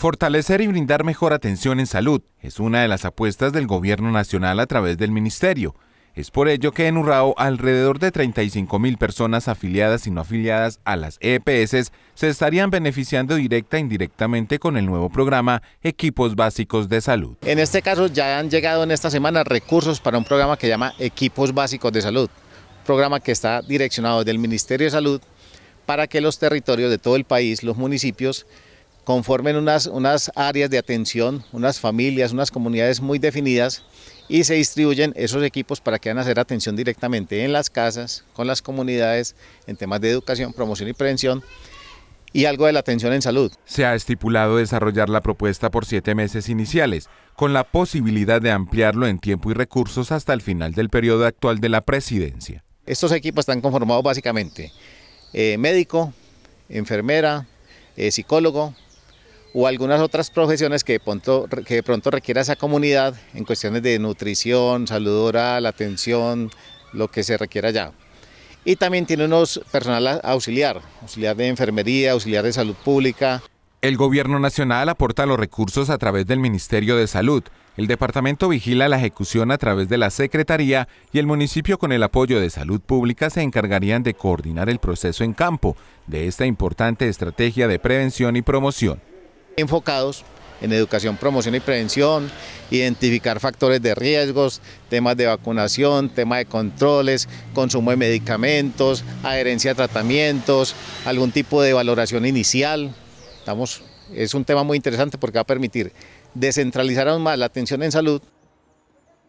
Fortalecer y brindar mejor atención en salud es una de las apuestas del Gobierno Nacional a través del Ministerio. Es por ello que en Urrao alrededor de 35 mil personas afiliadas y no afiliadas a las EPS se estarían beneficiando directa e indirectamente con el nuevo programa Equipos Básicos de Salud. En este caso ya han llegado en esta semana recursos para un programa que llama Equipos Básicos de Salud, programa que está direccionado del Ministerio de Salud para que los territorios de todo el país, los municipios, conformen unas, unas áreas de atención, unas familias, unas comunidades muy definidas y se distribuyen esos equipos para que van a hacer atención directamente en las casas, con las comunidades, en temas de educación, promoción y prevención y algo de la atención en salud. Se ha estipulado desarrollar la propuesta por siete meses iniciales, con la posibilidad de ampliarlo en tiempo y recursos hasta el final del periodo actual de la presidencia. Estos equipos están conformados básicamente eh, médico, enfermera, eh, psicólogo, o algunas otras profesiones que de pronto, que de pronto requiera esa comunidad en cuestiones de nutrición, salud oral, atención, lo que se requiera allá. Y también tiene unos personal auxiliar, auxiliar de enfermería, auxiliar de salud pública. El gobierno nacional aporta los recursos a través del Ministerio de Salud. El departamento vigila la ejecución a través de la Secretaría y el municipio con el apoyo de Salud Pública se encargarían de coordinar el proceso en campo de esta importante estrategia de prevención y promoción enfocados en educación, promoción y prevención, identificar factores de riesgos, temas de vacunación, temas de controles, consumo de medicamentos, adherencia a tratamientos, algún tipo de valoración inicial. Estamos, es un tema muy interesante porque va a permitir descentralizar aún más la atención en salud